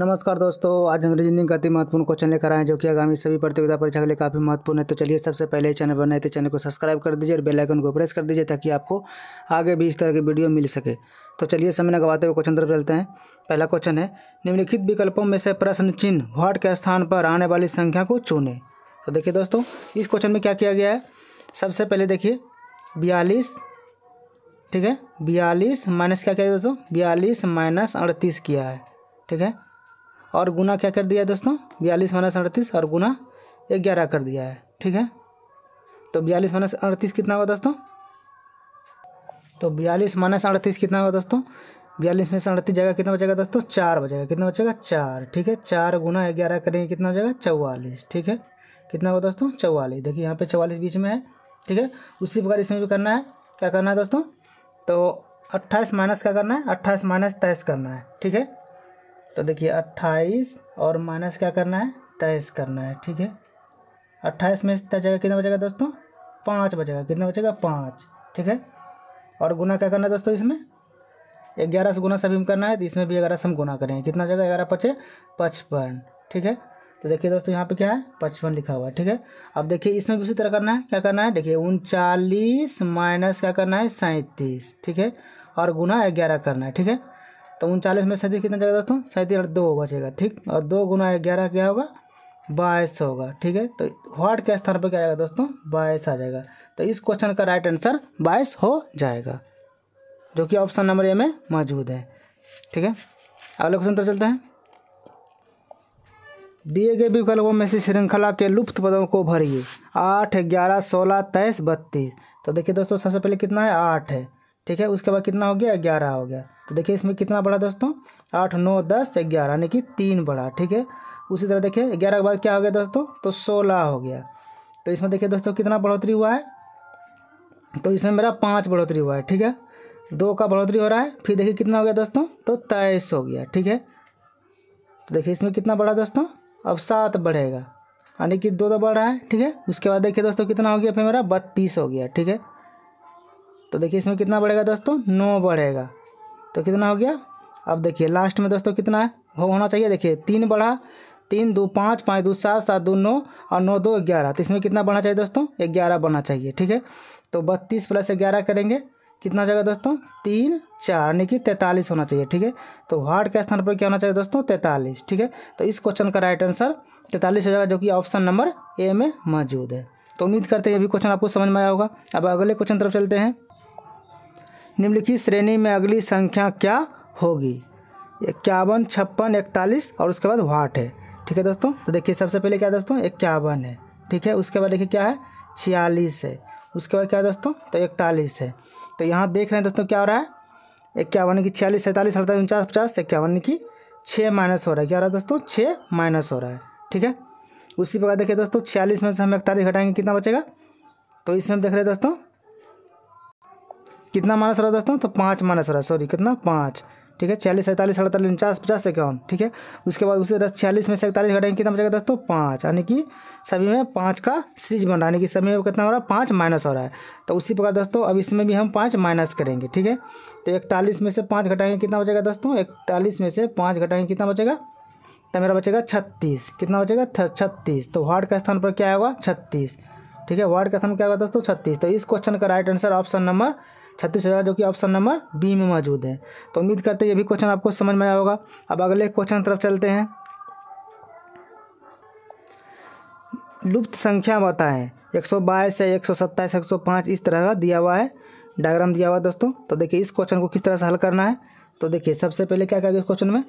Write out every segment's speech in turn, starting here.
नमस्कार दोस्तों आज हम रीजनिंग का अति महत्वपूर्ण क्वेश्चन लेकर आए हैं जो कि आगामी सभी प्रतियोगिता परीक्षा के लिए काफ़ी महत्वपूर्ण है तो चलिए सबसे पहले चैनल पर नए थे चैनल को सब्सक्राइब कर दीजिए और बेल आइकन को प्रेस कर दीजिए ताकि आपको आगे भी इस तरह की वीडियो मिल सके तो चलिए समय न गवाते हुए क्वेश्चन तरफ चलते हैं पहला क्वेश्चन है निम्नलिखित विकल्पों में से प्रश्न चिन्ह वाट के स्थान पर आने वाली संख्या को चुने तो देखिए दोस्तों इस क्वेश्चन में क्या किया गया है सबसे पहले देखिए बयालीस ठीक है बयालीस माइनस क्या किया दोस्तों बयालीस माइनस अड़तीस किया है ठीक है और गुना क्या कर दिया है दोस्तों बयालीस माइनस अड़तीस और गुना ग्यारह कर दिया है ठीक है तो बयालीस माइनस अड़तीस कितना होगा दोस्तों तो बयालीस माइनस अड़तीस कितना होगा दोस्तों बयालीस में अड़तीस जगह कितना बचेगा दोस्तों चार बचेगा कितना बचेगा चार ठीक है चार गुना ग्यारह करेंगे कितना हो जाएगा चौवालीस ठीक है कितना होगा दोस्तों चौवालीस देखिए यहाँ पे चौवालीस बीच में है ठीक है उसी प्रकार इसमें भी करना है क्या करना है दोस्तों तो अट्ठाईस माइनस क्या करना है अट्ठाईस माइनस तेईस करना है ठीक है तो देखिए अट्ठाईस और माइनस क्या करना है तेईस करना है ठीक है अट्ठाईस में से जगह कितना बचेगा दोस्तों पाँच बचेगा कितना बचेगा पाँच ठीक है और गुना क्या करना है दोस्तों इसमें ग्यारह से गुना सभी में करना है तो इसमें भी ग्यारह से हम गुना करेंगे कितना जगह ग्यारह पचे पचपन ठीक है तो देखिए दोस्तों यहाँ पे क्या है पचपन लिखा हुआ है ठीक है अब देखिए इसमें भी उसी तरह करना है क्या करना है देखिए उनचालीस माइनस क्या करना है सैंतीस ठीक है और गुना ग्यारह करना है ठीक है तो उनचालीस में सैंतीस कितना जाएगा दोस्तों सैंतीस दो बचेगा ठीक और दो गुना ग्यारह क्या होगा बाईस होगा ठीक है तो वाट के स्थान पर क्या आएगा दोस्तों बाईस आ जाएगा तो इस क्वेश्चन का राइट आंसर बाईस हो जाएगा जो कि ऑप्शन नंबर ए में मौजूद है ठीक है अगले क्वेश्चन तो चलते हैं दिए गए विकल्पों में से श्रृंखला के लुप्त पदों को भरिए आठ ग्यारह सोलह तेईस बत्तीस तो देखिए दोस्तों सबसे पहले कितना है आठ है ठीक है उसके बाद कितना हो गया ग्यारह हो गया तो देखिए इसमें कितना बढ़ा दोस्तों आठ नौ दस ग्यारह यानी कि तीन बढ़ा ठीक है उसी तरह देखिए ग्यारह के बाद क्या हो गया दोस्तों तो सोलह हो गया तो इसमें देखिए दोस्तों कितना बढ़ोतरी हुआ है तो इसमें मेरा पाँच बढ़ोतरी हुआ है ठीक है दो का बढ़ोतरी हो रहा है फिर देखिए कितना हो गया दोस्तों तो तेईस हो गया ठीक है तो देखिए इसमें कितना बढ़ा दोस्तों अब सात बढ़ेगा यानी कि दो दो तो बढ़ रहा है ठीक है उसके बाद देखिए दोस्तों कितना हो गया फिर मेरा बत्तीस हो गया ठीक है तो देखिए इसमें कितना बढ़ेगा दोस्तों नौ बढ़ेगा तो कितना हो गया अब देखिए लास्ट में दोस्तों कितना है हो होना चाहिए देखिए तीन बढ़ा तीन दो पाँच पाँच दो सात सात दो नौ और नौ दो ग्यारह तो इसमें कितना बढ़ना चाहिए दोस्तों ग्यारह बढ़ना चाहिए ठीक है तो बत्तीस प्लस ग्यारह करेंगे कितना जगह जाएगा दोस्तों तीन चार यानी कि तैंतालीस होना चाहिए ठीक है तो वार्ड के स्थान पर क्या होना चाहिए दोस्तों तैंतालीस ठीक है तो इस क्वेश्चन का राइट आंसर तैंतालीस हो जाएगा जो कि ऑप्शन नंबर ए में मौजूद है तो उम्मीद करते हैं अभी क्वेश्चन आपको समझ में आया होगा अब अगले क्वेश्चन तरफ चलते हैं निम्नलिखित श्रेणी में अगली संख्या क्या होगी इक्यावन छप्पन इकतालीस और उसके बाद वाट है ठीक है दोस्तों तो देखिए सबसे पहले क्या दोस्तों इक्यावन है ठीक है उसके बाद देखिए क्या है छियालीस है उसके बाद क्या दोस्तों तो इकतालीस है तो यहाँ देख रहे हैं दोस्तों क्या हो रहा है इक्यावन की छियालीस सैंतालीस अड़तालीस उनचास पचास इक्यावन की छः माइनस हो रहा है क्या हो रहा है दोस्तों छः माइनस हो रहा है ठीक है उसी प्रकार देखिए दोस्तों छियालीस में से हम इकतालीस घटाएंगे कितना बचेगा तो इसमें देख रहे हैं दोस्तों कितना माइनस रहा दोस्तों तो पाँच माइनस रहा सॉरी कितना पाँच ठीक है छियालीस सैंतालीस अड़तालीस उनचास पचास इक्यावन ठीक है उसके बाद उसे दस छियालीस में से इकतालीस घटाएंगे कितना बचेगा दोस्तों पाँच यानी कि सभी में पाँच का सीरीज बन रहा है यानी कि सभी में कितना हो रहा है पाँच माइनस हो रहा है तो उसी प्रकार दोस्तों अब इसमें भी हम पाँच माइनस करेंगे ठीक है तो इकतालीस में से पाँच घटाएंगे कितना बचेगा दोस्तों इकतालीस में से पाँच घटाएंगे कितना बचेगा तो मेरा बचेगा छत्तीस कितना बचेगा छत्तीस तो वार्ड का स्थान पर क्या होगा छत्तीस ठीक है वार्ड का स्थान क्या होगा दोस्तों छत्तीस तो इस क्वेश्चन का राइट आंसर ऑप्शन नंबर छत्तीस हज़ार जो कि ऑप्शन नंबर बी में मौजूद है तो उम्मीद करते हैं ये भी क्वेश्चन आपको समझ में आया होगा अब अगले क्वेश्चन तरफ चलते हैं लुप्त संख्या बताएं एक सौ बाईस से एक सौ सत्ताईस एक सौ पाँच इस तरह का दिया हुआ है डायग्राम दिया हुआ है दोस्तों तो देखिए इस क्वेश्चन को किस तरह से हल करना है तो देखिए सबसे पहले क्या करेंगे इस क्वेश्चन में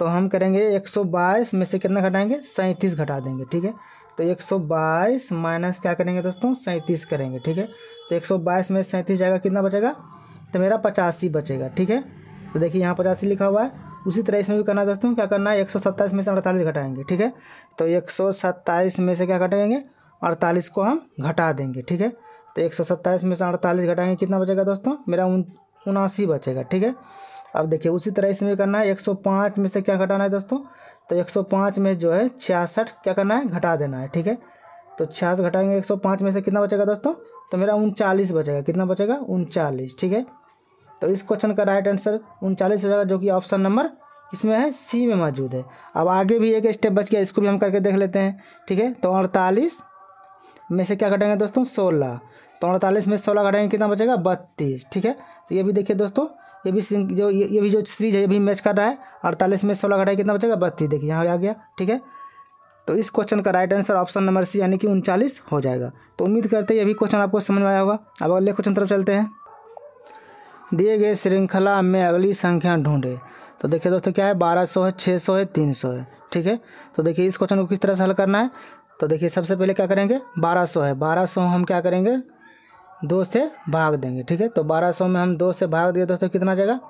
तो हम करेंगे एक सौ बाईस में से कितना घटाएंगे सैंतीस घटा देंगे ठीक है तो 122 माइनस क्या करेंगे दोस्तों सैंतीस करेंगे ठीक है तो 122 में सैंतीस जाएगा कितना बचेगा तो मेरा पचासी बचेगा ठीक है तो देखिए यहाँ पचासी लिखा हुआ है उसी तरह इसमें भी करना है दोस्तों क्या करना है एक में से अड़तालीस घटाएंगे ठीक है तो एक में से क्या घटाएंगे अड़तालीस को हम घटा देंगे ठीक है तो एक में से अड़तालीस घटाएंगे कितना बचेगा दोस्तों मेरा उनासी बचेगा ठीक है अब देखिए उसी तरह इसमें करना है 105 में से क्या घटाना है दोस्तों तो 105 में जो है छियासठ क्या करना है घटा देना है ठीक है तो छियासठ घटाएंगे 105 में से कितना बचेगा दोस्तों तो मेरा उनचालीस बचेगा कितना बचेगा उनचालीस ठीक है तो इस क्वेश्चन का राइट आंसर उनचालीस हो जाएगा जो कि ऑप्शन नंबर इसमें है सी में मौजूद है अब आगे भी एक स्टेप बच गया इसको भी हम करके देख लेते हैं ठीक है तो अड़तालीस में से क्या घटेंगे दोस्तों सोलह तो अड़तालीस में सोलह घटाएंगे कितना बचेगा बत्तीस ठीक है तो ये भी देखिए दोस्तों ये भी जो ये, ये भी जो सीरीज है ये भी मैच कर रहा है अड़तालीस में सोलह घटाई कितना बचेगा बत्तीस देखिए यहाँ आ गया ठीक है तो इस क्वेश्चन का right answer option number C यानी कि उनचालीस हो जाएगा तो उम्मीद करते हैं ये भी क्वेश्चन आपको समझ में आया होगा अब अगले क्वेश्चन तरफ चलते हैं दिए गए श्रृंखला में अगली संख्या ढूंढे तो देखिए दोस्तों क्या है बारह सौ है छः सौ है तीन सौ है ठीक है तो देखिए इस क्वेश्चन को किस तरह से हल करना है तो देखिए सबसे पहले क्या करेंगे बारह सौ है बारह सौ हम क्या करेंगे दो से भाग देंगे ठीक है तो बारह सौ में हम दो से भाग दिए दोस्तों कितना जगह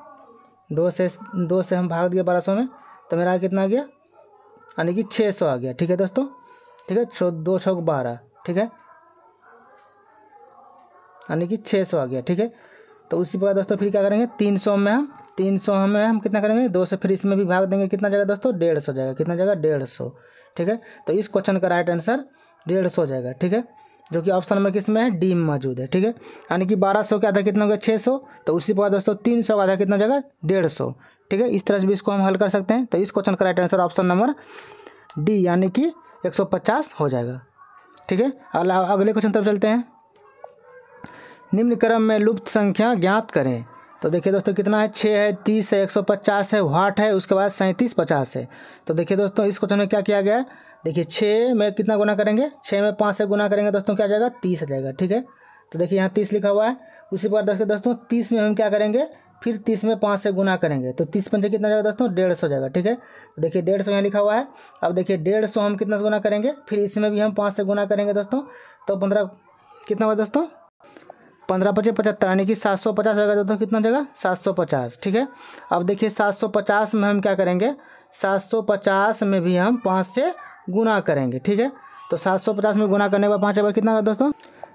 दो से दो से हम भाग दिए बारह सौ में तो मेरा कितना आ गया यानी कि छः सौ आ गया ठीक है दोस्तों ठीक है छो दो सौ बारह ठीक है यानी कि छः सौ आ गया ठीक है तो उसी प्रकार दोस्तों फिर क्या करेंगे तीन सौ में हम तीन सौ हमें हम कितना करेंगे दो से फिर इसमें भी भाग देंगे कितना जगह दोस्तों डेढ़ सौ जाएगा कितना जगह डेढ़ सौ ठीक है तो इस क्वेश्चन का राइट आंसर डेढ़ सौ जाएगा ठीक है जो कि ऑप्शन नंबर किस में है डी में मौजूद है ठीक है यानी कि बारह सौ का आधा कितना हो गया छः सौ तो उसी प्रकार दोस्तों तीन सौ का आधा कितना जगह डेढ़ सौ ठीक है इस तरह से भी इसको हम हल कर सकते हैं तो इस क्वेश्चन का right answer option number D यानी कि एक सौ पचास हो जाएगा ठीक है अला अगले क्वेश्चन तरफ चलते हैं निम्न क्रम में लुप्त संख्या ज्ञात करें तो देखिए दोस्तों कितना है छः है तीस है एक सौ पचास है वाट है उसके बाद सैंतीस पचास है तो देखिए दोस्तों इस क्वेश्चन में क्या किया गया है देखिए छः में कितना गुना करेंगे छः में पाँच से गुना करेंगे दोस्तों क्या जाएगा तीस आ जाएगा ठीक है तो देखिए यहाँ तीस लिखा हुआ है उसी पर के दोस्तों तीस में हम क्या करेंगे फिर तीस में पाँच से गुना करेंगे तो तीस पंचे कितना जाएगा दोस्तों डेढ़ सौ जाएगा ठीक है तो देखिए डेढ़ सौ यहाँ लिखा हुआ है अब देखिए डेढ़ सौ हम कितना से गुना करेंगे फिर इसमें भी हम पाँच से गुना करेंगे दोस्तों तो पंद्रह कितना होगा दोस्तों पंद्रह पचे पचहत्तर यानी कि सात सौ पचास जाएगा दोस्तों कितना जाएगा सात सौ पचास ठीक है अब देखिए सात सौ पचास में हम क्या करेंगे सात सौ पचास में भी हम पाँच से गुना करेंगे ठीक है तो सात सौ पचास में गुना करने के बाद पाँच बार कितना दोस्तों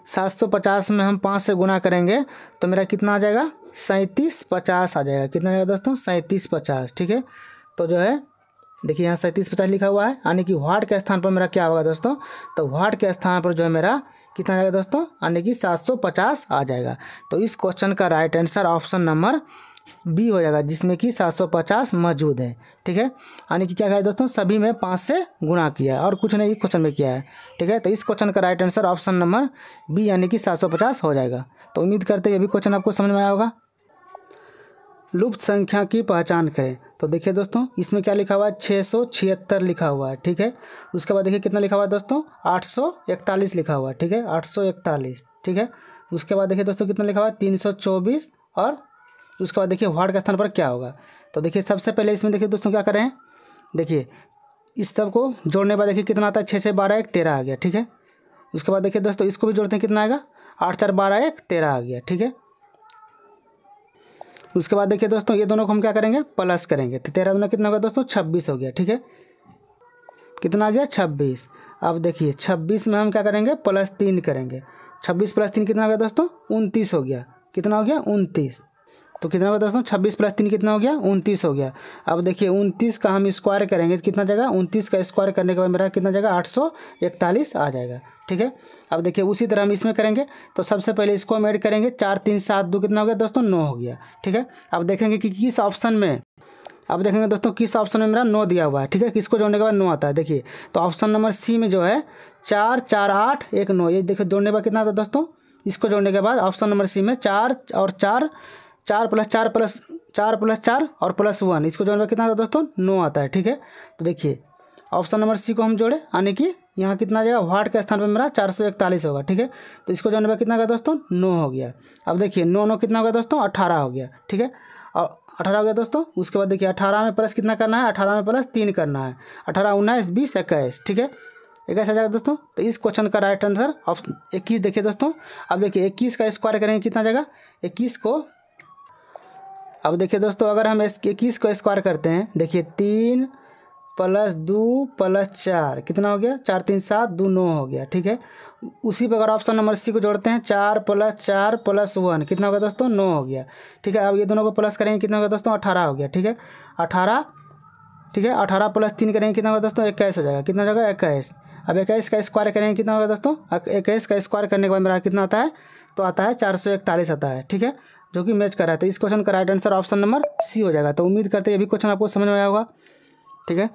सात सौ पचास में हम पाँच से गुना करेंगे तो मेरा कितना आ जाएगा सैंतीस पचास आ जाएगा कितना आएगा दोस्तों सैंतीस पचास ठीक है तो जो है देखिए यहाँ सैंतीस पचास लिखा हुआ है यानी कि वाट के स्थान पर मेरा क्या होगा दोस्तों तो वाट के स्थान पर जो है मेरा कितना आएगा दोस्तों यानी कि सात सौ पचास आ जाएगा तो इस क्वेश्चन का right answer option number B हो जाएगा जिसमें कि 750 मौजूद है ठीक है यानी कि क्या कहा दोस्तों सभी में पाँच से गुणा किया है और कुछ नहीं क्वेश्चन में किया है ठीक है तो इस क्वेश्चन का right answer option number B यानी कि 750 हो जाएगा तो उम्मीद करते हैं ये क्वेश्चन आपको समझ में आया होगा लुप्त संख्या की पहचान करें तो देखिए दोस्तों इसमें क्या लिखा हुआ है छः सौ छिहत्तर लिखा हुआ है ठीक है उसके बाद देखिए कितना लिखा हुआ है दोस्तों आठ सौ इकतालीस लिखा हुआ है ठीक है आठ सौ इकतालीस ठीक है उसके बाद देखिए दोस्तों कितना लिखा हुआ है तीन सौ चौबीस और तो उसके बाद देखिए वार्ड के स्थान पर क्या होगा तो देखिए सबसे पहले इसमें देखिए दोस्तों क्या करें देखिए इस सब को जोड़ने के बाद देखिए कितना आता है छः से बारह एक तेरह आ गया ठीक है उसके बाद देखिए दोस्तों इसको भी जोड़ते हैं कितना आएगा आठ चार बारह एक तेरह आ गया ठीक है उसके बाद देखिए दोस्तों ये दोनों को हम क्या करेंगे प्लस करेंगे तो तेरह दोनों कितना होगा दोस्तों छब्बीस हो गया ठीक है कितना आ गया छब्बीस अब देखिए छब्बीस में हम क्या करेंगे प्लस तीन करेंगे छब्बीस प्लस तीन कितना हो गया दोस्तों उनतीस हो गया कितना हो गया उनतीस तो कितना होगा दोस्तों छब्बीस प्लस तीन कितना हो गया उनतीस हो गया अब देखिए उनतीस का हम स्क्वायर करेंगे तो कितना जगह उनतीस का स्क्वायर करने के बाद मेरा कितना जगह आठ सौ इकतालीस आ जाएगा ठीक है अब देखिए उसी तरह हम इसमें करेंगे तो सबसे पहले इसको हम ऐड करेंगे चार तीन सात दो कितना हो गया दोस्तों नौ हो गया ठीक है अब देखेंगे कि किस ऑप्शन में अब देखेंगे दोस्तों किस ऑप्शन में मेरा नौ दिया हुआ है ठीक है किसको जोड़ने के बाद नौ आता है देखिए तो ऑप्शन नंबर सी में जो है चार चार आठ एक नौ ये देखिए जोड़ने के बाद कितना आता है दोस्तों इसको जोड़ने के बाद ऑप्शन नंबर सी में चार और चार चार प्लस चार प्लस चार प्लस चार और प्लस वन इसको जोड़ने कितना आता है दोस्तों नौ आता है ठीक है तो देखिए ऑप्शन नंबर सी को हम जोड़े यानी कि यहाँ कितना जाएगा वाट के स्थान पर मेरा चार सौ इकतालीस होगा ठीक है तो इसको जोड़ने पर कितना होगा दोस्तों नौ हो गया अब देखिए नौ नौ कितना होगा दोस्तों अठारह हो गया ठीक है और अठारह हो गया दोस्तों उसके बाद देखिए अठारह में प्लस कितना करना है अठारह में प्लस तीन करना है अठारह उन्नीस बीस इक्कीस ठीक है इक्कीस आ जाएगा दोस्तों तो इस क्वेश्चन का राइट आंसर ऑप्शन इक्कीस देखिए दोस्तों अब देखिए इक्कीस का स्क्वायर करेंगे कितना जाएगा इक्कीस को अब देखिए दोस्तों अगर हम इस इक्कीस को स्क्वायर करते हैं देखिए तीन प्लस दो प्लस चार कितना हो गया चार तीन सात दो नौ हो गया ठीक है उसी पर अगर ऑप्शन नंबर सी को जोड़ते हैं चार प्लस चार प्लस वन कितना हो गया दोस्तों नौ हो गया ठीक है अब ये दोनों को प्लस करेंगे कितना हो गया दोस्तों अठारह हो गया ठीक है अठारह ठीक है अठारह प्लस तीन करेंगे कितना होगा दोस्तों इक्कीस हो जाएगा कितना जाएगा इक्कीस अब इक्कीस का स्क्वायर करेंगे कितना होगा दोस्तों इक्कीस का स्क्वायर करने के बाद मेरा कितना आता है तो आता है चार सौ इकतालीस आता है ठीक है जो कि मैच कर रहा है तो इस क्वेश्चन का right answer option number C हो जाएगा तो उम्मीद करते हैं ये भी क्वेश्चन आपको समझ में आया होगा ठीक है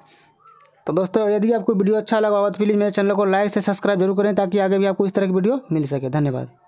तो दोस्तों यदि आपको वीडियो अच्छा लगा होगा तो प्लीज़ मेरे चैनल को लाइक से सब्सक्राइब जरूर करें ताकि आगे भी आपको इस तरह की वीडियो मिल सके धन्यवाद